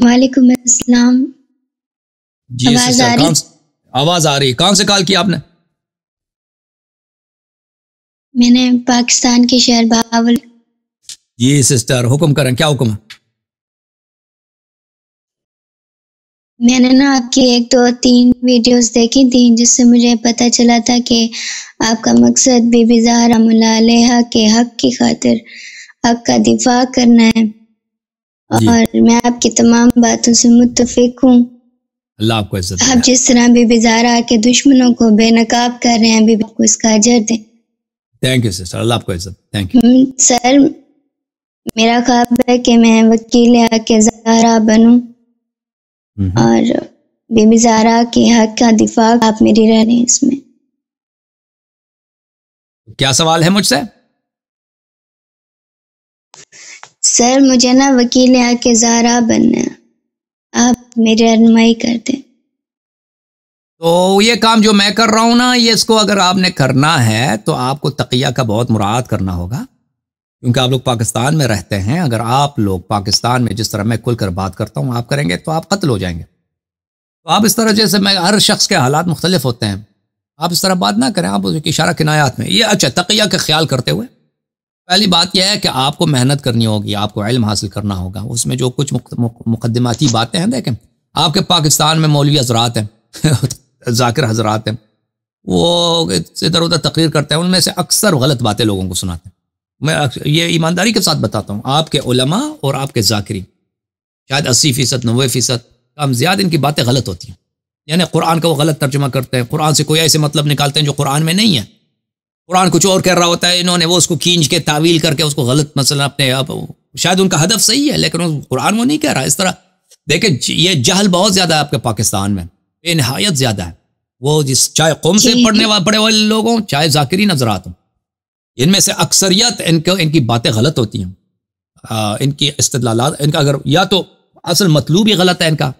वालेकुम अस्सलाम आवाज आ रही आवाज आ रही कहाँ से कॉल किया आपने मैंने पाकिस्तान के शहर बावल जी सिस्टर हुक्म करें क्या हुक्म है मैंने ना आपकी एक दो तीन वीडियोस देखी थी जिससे मुझे पता चला था कि आपका मकसद बीबी जहरा मलालेहा के हक की खातिर हक का दिफा करना है और मैं आपकी तमाम बातों से मुतफिक हूँ अल्लाह आपको इज्जत आप जिस तरह बीबी जारा के दुश्मनों को बेनकाब कर रहे हैं बीबी को इसका अजर दें थैंक यू सिस्टर अल्लाह आपको इज्जत थैंक यू सर मेरा ख्वाब है कि मैं वकील आके जारा बनूं हम्म। और बेबी जारा के हक का दिफा आप मेरी रह रहे हैं इसमें क्या सवाल है मुझसे सर मुझे ना वकील आके जारा बनना है आप मेरी रहनमाई कर दें तो ये काम जो मैं कर रहा हूँ ना ये इसको अगर आपने करना है तो आपको तकिया का बहुत मुराद करना होगा क्योंकि आप लोग पाकिस्तान में रहते हैं अगर आप लोग पाकिस्तान में जिस तरह मैं खुल कर बात करता हूँ आप करेंगे तो आप कत्ल हो जाएंगे तो आप इस तरह जैसे मैं हर शख्स के हालात मुख्तलिफ होते हैं आप इस तरह बात ना करें आप इशारा किनायात में ये अच्छा तकिया का ख्याल करते हुए पहली बात यह है कि आपको मेहनत करनी होगी आपको इल्म हासिल करना होगा उसमें जो कुछ मुकदमाती बातें हैं देखें आपके पाकिस्तान में मौलवी हजरात हैं जाकिर हजरात हैं वो इधर उधर तकरीर करते हैं उनमें से अक्सर गलत बातें लोगों को सुनाते हैं मैं ये ईमानदारी के साथ बताता हूँ आपके उलमा और आपके जाकिरी शायद अस्सी फ़ीसद नबे फ़ीसद कम ज़्यादा इनकी बातें गलत होती हैं यानी कुरान का वो गलत तर्जुमा करते हैं कुरान से कोई ऐसे मतलब निकालते हैं जो कुरान में नहीं है कुरान कुछ और कह रहा होता है इन्होंने वो उसको खींच के तावील करके उसको गलत मसला अपने आप शायद उनका हदफ सही है लेकिन कुरान वो नहीं कह रहा इस तरह देखे ये जहल बहुत ज़्यादा है आपके पाकिस्तान में ये नहायत ज़्यादा है वो जिस चाहे कौम से पढ़ने वाले पढ़े वाले लोग हों चाहे जाकिरी नजर आते हों इनमें से अक्सरियत इनको इनकी बातें गलत होती हैं इनकी इस्तला इनका अगर या तो असल मतलूब ही गलत है इनका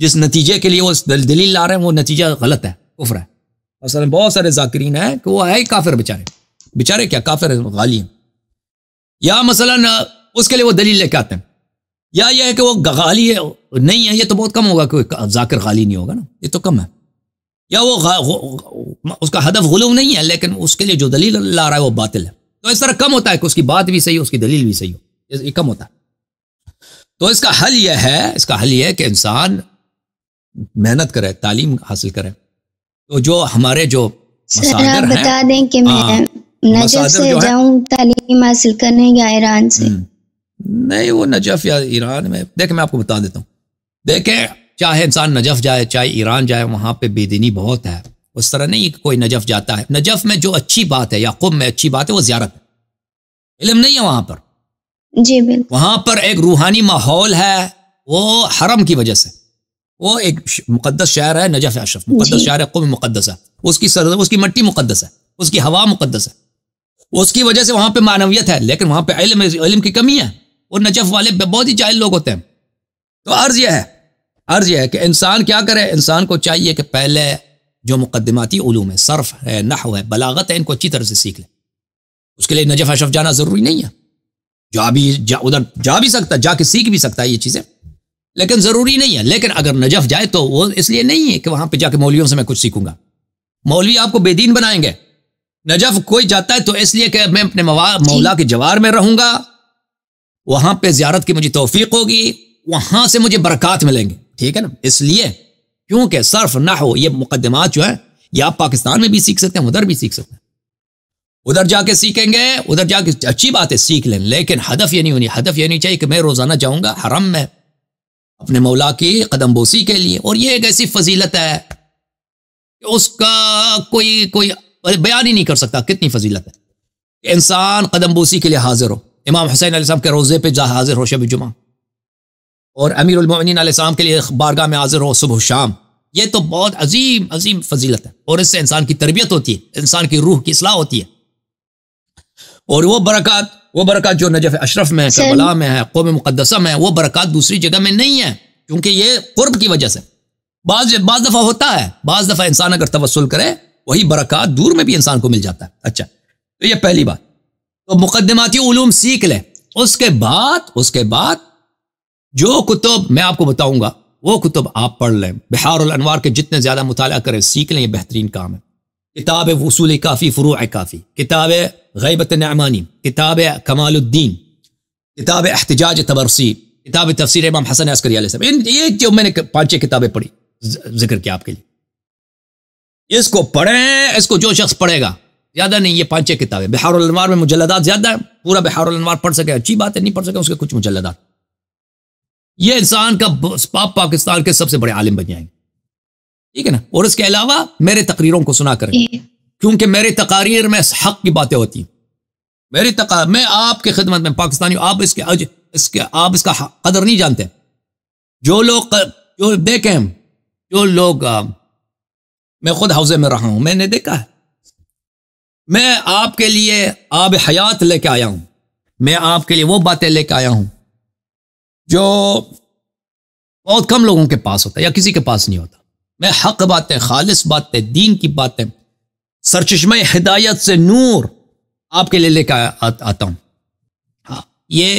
जिस नतीजे के लिए वो दलील ला रहे हैं वो नतीजा गलत है कुफर है मसलन बहुत सारे जाकरीन हैं कि वो है ही काफिर बेचारे बेचारे क्या काफिर गाली हैं या मसलन उसके लिए वो दलील लेके आते हैं या यह है कि वो गाली है नहीं है ये तो बहुत कम होगा कोई जाकर गाली नहीं होगा ना ये तो कम है या वो, वो उसका हदफ गुलूम नहीं है लेकिन उसके लिए जो दलील ला रहा है वो बातिल है तो इस तरह कम होता है कि उसकी बात भी सही हो उसकी दलील भी सही हो ये कम होता है तो इसका हल यह है इसका हल यह है कि इंसान मेहनत करे तालीम हासिल करे तो जो हमारे जो सर आप बता दें कि मैं हाँ, नजफ से जाऊं तालीम हासिल करने या ईरान से हम्म, नहीं वो नजफ या ईरान में देखे मैं आपको बता देता हूँ देखे चाहे इंसान नजफ जाए चाहे ईरान जाए वहां पे बेदीनी बहुत है उस तरह नहीं कि कोई नजफ जाता है नजफ में जो अच्छी बात है या कुम में अच्छी बात है वो ज्यारत इलम नहीं है वहां पर जी बिल्कुल वहां पर एक रूहानी माहौल है वो हरम की वजह से वो एक मुकदस शहर है नजफ अशरफ मुकदस शहर है कुम है उसकी सर उसकी मट्टी मुकदस है उसकी हवा मुकदस है उसकी वजह से वहाँ पे मानवियत है लेकिन वहाँ पे इल्म इल्म की कमी है और नजफ वाले बहुत ही जाहिल लोग होते हैं तो अर्ज यह है अर्ज यह है कि इंसान क्या करे इंसान को चाहिए कि पहले जो मुकदमाती उलूम है सर्फ है नह है बलागत है इनको अच्छी तरह से सीख लें उसके लिए नजफ अशरफ जाना ज़रूरी नहीं है जा भी जा उधर जा भी सकता है जाके सीख भी सकता है ये चीज़ें लेकिन ज़रूरी नहीं है लेकिन अगर नजफ जाए तो वो इसलिए नहीं है कि वहां पर जाके मौलियों से मैं कुछ सीखूंगा मौलवी आपको बेदीन बनाएंगे नजफ कोई जाता है तो इसलिए कि मैं अपने मौला के जवार में रहूंगा वहां पे जियारत की मुझे तोफीक होगी वहां से मुझे बरकत मिलेंगे ठीक है ना इसलिए क्योंकि सर्फ ना हो ये मुकदमात जो है ये आप पाकिस्तान में भी सीख सकते हैं उधर भी सीख सकते हैं उधर जाके सीखेंगे उधर जाके अच्छी बात है सीख लें लेकिन हदफ ये नहीं होनी हदफ ये नहीं चाहिए कि मैं रोजाना जाऊंगा हरम में अपने मौला की कदम बोसी के लिए और ये एक ऐसी फजीलत है कि उसका कोई कोई बयान ही नहीं कर सकता कितनी फजीलत है कि इंसान कदम बोसी के लिए हाजिर हो इमाम हुसैन साहब के रोज़े पे जा हाजिर हो शब जुमा और अमीरमिन साहब के लिए बारगाह में हाजिर हो सुबह शाम ये तो बहुत अजीम अजीम फजीलत है और इससे इंसान की तरबियत होती है इंसान की रूह की असलाह होती है और वो बरकत वो बरकत जो नजफ अशरफ में है करबला में है कौम मुकदसा में है वो बरकत दूसरी जगह में नहीं है क्योंकि ये कुर्ब की वजह से बाज बाज दफ़ा होता है बाज दफ़ा इंसान अगर तवसल करे वही बरकत दूर में भी इंसान को मिल जाता है अच्छा तो ये पहली बात तो मुकदमाती ूम सीख लें उसके बाद उसके बाद जो कुतुब मैं आपको बताऊंगा वो कुतुब आप पढ़ लें बिहार अनवार के जितने ज़्यादा मुताल करें सीख लें यह बेहतरीन काम है किताब वसूल काफ़ी फ़्रू काफ़ी किताब गैबत नमानी किताब कमालुद्दीन किताब एहतजाज तबरसी किताब तफसर इमाम हसन असकर इन ये जो मैंने पाँच छः किताबें पढ़ी जिक्र किया आपके लिए इसको पढ़ें इसको जो शख्स पढ़ेगा ज़्यादा नहीं ये पाँच छः किताबें बिहार में मुजलदात ज़्यादा है पूरा बिहार पढ़ सके अच्छी बात है नहीं पढ़ सके उसके कुछ मुजलदात ये इंसान का पाप पाकिस्तान के सबसे बड़े आलिम बन जाएंगे ठीक है ना और इसके अलावा मेरे तकरीरों को सुना करें क्योंकि मेरे तकारीर में हक की बातें होती हैं मेरी तक मैं आपके खिदमत में पाकिस्तानी आप इसके अज, इसके आप इसका कदर नहीं जानते जो लोग जो देखें जो लोग मैं खुद हौजे में रहा हूं मैंने देखा है मैं आपके लिए आब हयात लेके आया हूं मैं आपके लिए वो बातें लेके आया हूं जो बहुत कम लोगों के पास होता है या किसी के पास नहीं होता मैं हक बातें खालिस बातें दीन की बातें सरचमे हिदायत से नूर आपके लिए लेकर आता हूँ हाँ ये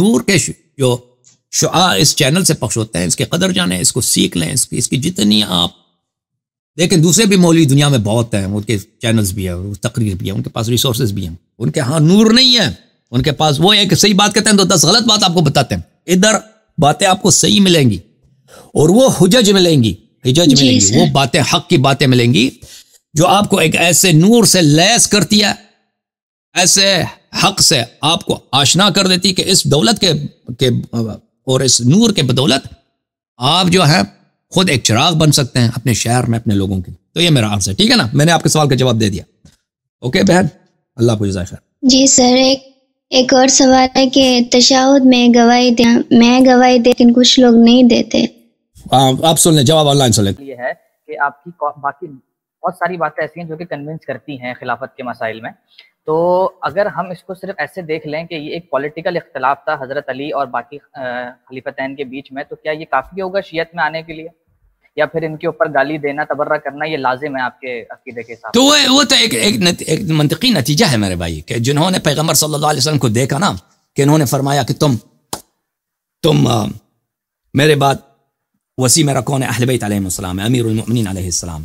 नूर के जो शुआ इस चैनल से पक्ष होते हैं इसके कदर जाने इसको सीख लें इसकी इसकी जितनी आप देखें दूसरे भी मौलवी दुनिया में बहुत हैं उनके चैनल्स भी हैं तकरीर भी है उनके पास रिसोर्स भी हैं उनके यहाँ नूर नहीं है उनके पास वो एक सही बात कहते हैं तो दस गलत बात आपको बताते हैं इधर बातें आपको सही मिलेंगी और वो हजज मिलेंगी हिजज मिलेंगी वो बातें हक की बातें मिलेंगी जो आपको एक ऐसे नूर से लैस करती है ऐसे हक से आपको आशना कर देती कि इस दौलत के के और इस नूर के बदौलत आप जो है खुद एक चिराग बन सकते हैं अपने शहर में अपने लोगों के तो ये मेरा आंसर ठीक है ना मैंने आपके सवाल का जवाब दे दिया ओके बहन अल्लाह को जजाय जी सर एक एक और सवाल है कि तशाहुद में गवाही दे मैं गवाही दे लेकिन कुछ लोग नहीं देते आप सुन लें जवाब ऑनलाइन सुन लें ये है कि आपकी बाकी बहुत सारी बातें ऐसी हैं जो कि कन्विंस करती हैं खिलाफत के मसाइल में तो अगर हम इसको सिर्फ ऐसे देख लें कि ये एक पॉलिटिकल इख्तलाफ था हज़रत अली और बाकी खलीफतन के बीच में तो क्या ये काफ़ी होगा शीयत में आने के लिए या फिर इनके ऊपर गाली देना तबर्रा करना ये लाजिम है आपके अकीदे के साथ तो वो वो तो एक एक, नत, एक मंतकी नतीजा है मेरे भाई कि जिन्होंने पैगम्बर सल्लल्लाहु अलैहि को देखा ना कि इन्होंने फरमाया कि तुम तुम आ, मेरे बात कौन है अहल बैत आलम अमीर उमिन अलैहिस्सलाम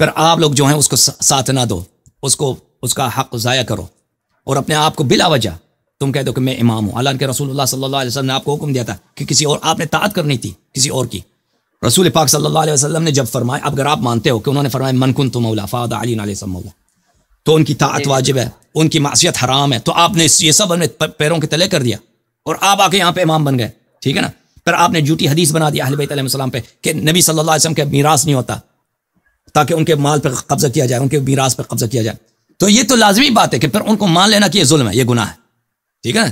फिर आप लोग जो हैं उसको साथ ना दो उसको उसका हक ज़ाया करो और अपने आप को बिला वजह तुम कह दो कि मैं इमाम हूँ अल्लाह के रसूल सल्ला ने आपको हुक्म दिया था कि किसी और आपने तात करनी थी किसी और की रसूल पाक सल्ला वसलम ने जब फरमाया अगर आप मानते हो कि उन्होंने फरमाया मनकुन तो मौला फ़ाद अली तो उनकी तात वाजिब है उनकी मासीत हराम है तो आपने ये सब अपने पैरों के तले कर दिया और आप आके यहाँ पे इमाम बन गए ठीक है ना पर आपने झूठी हदीस बना दी अहलबैतम पर कि नबी सल्लल्लाहु अलैहि के मीरास नहीं होता ताकि उनके माल पर कब्जा किया जाए उनके मीरास पर कब्जा किया जाए तो ये तो लाजमी बात है कि फिर उनको मान लेना कि ये जुल्म है ये गुना है ठीक है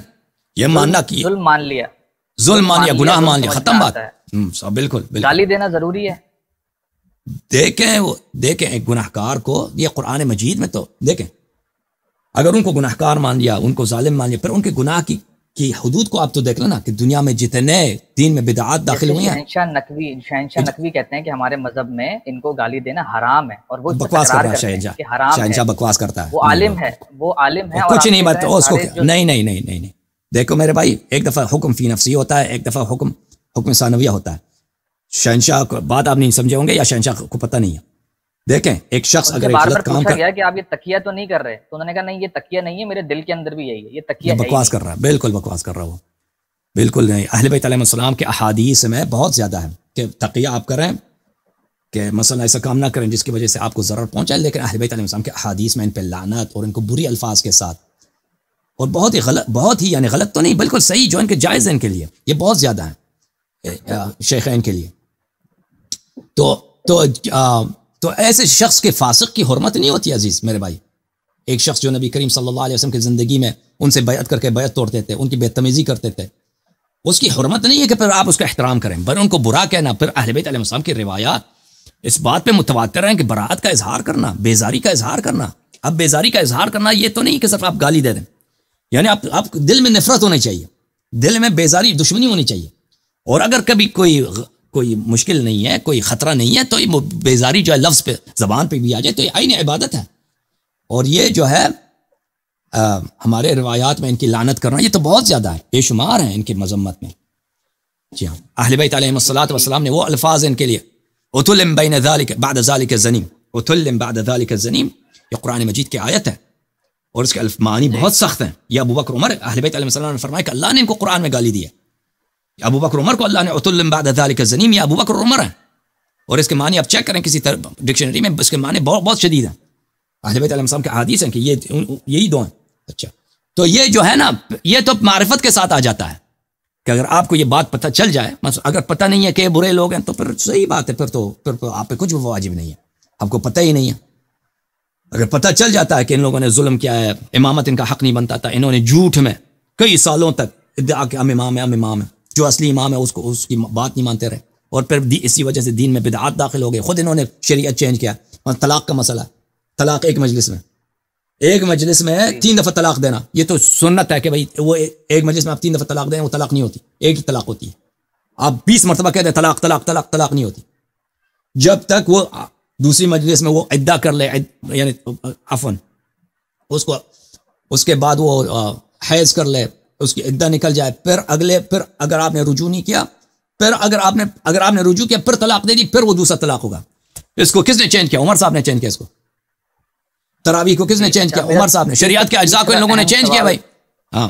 ये मानना कि मान लिया जुल्म मान लिया गुनाह तो मान लिया खत्म बात है हम्म, बिल्कुल गाली देना जरूरी है देखें वो देखें एक गुनाहकार को ये कुरान मजीद में तो देखें अगर उनको गुनाहकार मान लिया उनको जालिम मान लिया फिर उनके गुनाह की कि हदूद को आप तो देख लो ना कि दुनिया में जितने दिन में बिदात दाखिल हुई हैं नकवी शहनशाह नकवी कहते हैं कि हमारे मजहब में इनको गाली देना हराम है और वो बकवास कर रहा है शहनशाह बकवास करता है वो आलिम है वो आलिम है कुछ नहीं बात उसको नहीं नहीं नहीं नहीं नहीं देखो मेरे भाई एक दफा हुक्म फी नफसी होता है एक दफा हुक्म हुक्म सानविया होता है शहनशाह बात आप नहीं समझे होंगे या शहनशाह को पता नहीं है देखें एक शख्स अगर बार बार काम कर... गया कि आप ये तकिया तो नहीं कर रहे तो उन्होंने कहा नहीं ये तकिया नहीं है मेरे दिल के अंदर भी यही है ये तकिया ये बकवास कर रहा है बिल्कुल बकवास कर रहा हूँ बिल्कुल नहीं अहल बैतम के अहादीस में बहुत ज़्यादा है कि तकिया आप करें कि मसल ऐसा काम ना करें जिसकी वजह से आपको ज़रूर पहुंचाए लेकिन अहल बैतम के अहादीस में इन पर लानत और इनको बुरी अल्फाज के साथ और बहुत ही गलत बहुत ही यानी गलत तो नहीं बिल्कुल सही जो इनके जायज़ इनके लिए ये बहुत ज़्यादा है शेखैन के लिए तो तो तो ऐसे शख्स के फासक की हरमत नहीं होती अजीज़ मेरे भाई एक शख्स जो नबी करीम सल्लल्लाहु अलैहि वसल्लम की ज़िंदगी में उनसे बैत करके बैत तोड़ते थे उनकी बेतमीज़ी करते थे उसकी हरमत नहीं है कि फिर आप उसका एहतराम करें बर उनको बुरा कहना फिर अहलबैतम की रवायात इस बात पर मुतवा हैं कि बरात का इजहार करना बेजारी का इजहार करना अब बेजारी का इजहार करना ये तो नहीं कि सिर्फ आप गाली दे दें यानी आप, आप दिल में नफरत होनी चाहिए दिल में बेजारी दुश्मनी होनी चाहिए और अगर कभी कोई कोई मुश्किल नहीं है कोई ख़तरा नहीं है तो ये बेजारी जो है लफ्ज़ पे ज़बान पे भी आ जाए तो ये आईन इबादत है और ये जो है आ, हमारे रवायात में इनकी लानत करना ये तो बहुत ज़्यादा है बेशुमार हैं इनकी मजम्मत में जी हाँ अहलबई तलामसलात वसलाम ने वो अल्फाज इनके लिए उतुलबिन बाद ज़नीम उतुलम बाद ज़नीम ये कुरान मजीद की आयत है और उसके मानी बहुत सख्त हैं यह अबू बकर उमर अहलबई ने फरमाया कि अल्लाह ने इनको कुरान में गाली दी है अबू बकर उमर को अल्लाह ने उतुल्लम बाद का जनीम या अबू बकर उमर है और इसके मानी आप चेक करें किसी तरह डिक्शनरी में इसके माने बहुत बहुत शदीद हैं अहलबैतम के अदीस हैं कि ये यही दो हैं अच्छा तो ये जो है ना ये तो मारफत के साथ आ जाता है कि अगर आपको ये बात पता चल जाए अगर पता नहीं है कि बुरे लोग हैं तो फिर सही बात है फिर तो फिर तो आप पे कुछ भी वाजिब नहीं है आपको पता ही नहीं है अगर पता चल जाता है कि इन लोगों ने जुल्म किया है इमामत इनका हक नहीं बनता था इन्होंने झूठ में कई सालों तक इद्दा कि हम इमाम है हम इमाम है जो असली इमाम है उसको उसकी बात नहीं मानते रहे और फिर इसी वजह से दीन में बिदात दाखिल हो गए खुद इन्होंने शरीय चेंज किया और तलाक का मसला तलाक एक मजलिस में एक मजलिस में तीन दफ़ा तलाक देना ये तो सुनत है कि भाई वो एक मजलिस में आप तीन दफ़ा तलाक दें वो तलाक नहीं होती एक ही तलाक होती है आप बीस मरतबा कहते हैं तलाक तलाक तलाक तलाक नहीं होती जब तक वो दूसरी मजलिस में वो अदा कर ले यानी अफन उसको उसके बाद वो हैज़ कर ले उसकी इद्दा निकल जाए फिर अगले फिर अगर आपने रुजू नहीं किया फिर अगर आपने अगर आपने रुजू किया फिर तलाक दे दी फिर वो दूसरा तलाक होगा इसको किसने चेंज किया उमर साहब ने चेंज किया इसको तरावी को किसने चेंज किया उमर साहब ने शरीयत के अज्जा को इन लोगों ने चेंज किया भाई हाँ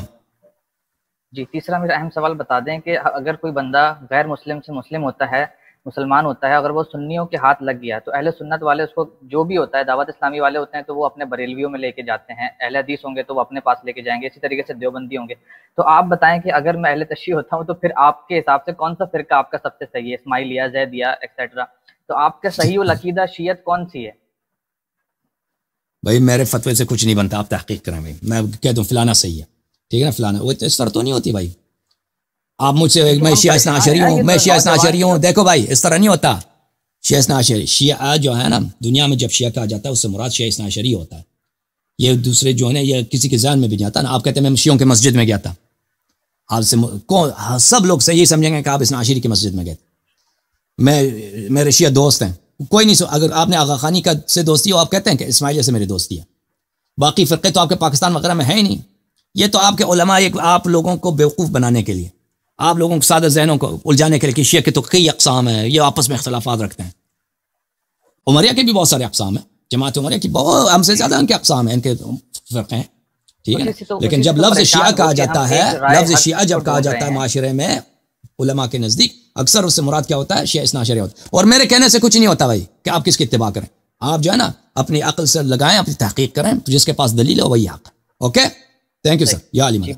जी तीसरा मेरा अहम सवाल बता दें कि अगर कोई बंदा गैर मुस्लिम से मुस्लिम होता है मुसलमान होता है अगर वो सुन्नियों के हाथ लग गया तो अहले सुन्नत वाले उसको जो भी होता है दावत इस्लामी वाले होते हैं तो वो अपने बरेलवियों में लेके जाते हैं अहले हदीस होंगे तो वो अपने पास लेके जाएंगे इसी तरीके से देवबंदी होंगे तो आप बताएं कि अगर मैं अहले तशी होता हूँ तो फिर आपके हिसाब से कौन सा फिरका आपका सबसे सही है इसमाइलिया जैदिया एक्सेट्रा तो आपका सही वकीदा शीयत कौन सी है भाई मेरे फतवे से कुछ नहीं बनता आप तहकीक करें भाई मैं कह दूँ फिलाना सही है ठीक है ना फिलाना वो तो तरह तो नहीं होती भाई आप मुझसे मैं तो शिया नाशरी हूँ मैं तो शिया नाशरी तो हूँ देखो भाई इस तरह नहीं होता शिया नाशरी शिया जो है ना दुनिया में जब शिया कहा जाता है उससे मुराद शिया नाशरी होता है ये दूसरे जो है ये किसी के जहन में भी जाता ना आप कहते हैं मैं शियों के मस्जिद में गया था आपसे कौन हाँ, सब लोग सही समझेंगे कि आप इस नाशरी की मस्जिद में गए मैं मेरे शिया दोस्त हैं कोई नहीं सो अगर आपने आगा खानी का से दोस्ती हो आप कहते हैं कि इसमाइल से मेरी दोस्ती है बाकी फ़िरके तो आपके पाकिस्तान वगैरह में है ही नहीं ये तो आपके उलमा एक आप लोगों को बेवकूफ़ बनाने के लिए आप लोगों के सादा जहनों को उलझाने के लिए कि शेख के तो कई अकसाम है ये आपस में अख्तलाफा रखते हैं उमरिया के भी बहुत सारे अकसाम हैं जमात उमरिया की बहुत हमसे ज़्यादा उनके अकसाम हैं इनके फ़र्क हैं ठीक है तो- लेकिन तो जब लफ्ज़ शिया कहा जाता है लफ्ज़ शिया जब कहा जाता है माशरे में उलमा के नज़दीक अक्सर उससे मुराद क्या होता है शिया इस होता है और मेरे कहने से कुछ नहीं होता भाई कि आप किसकी इतबा करें आप जो है ना अपनी अकल से लगाएं अपनी तहकीक करें तो जिसके पास दलील है वही हक ओके थैंक यू सर या अली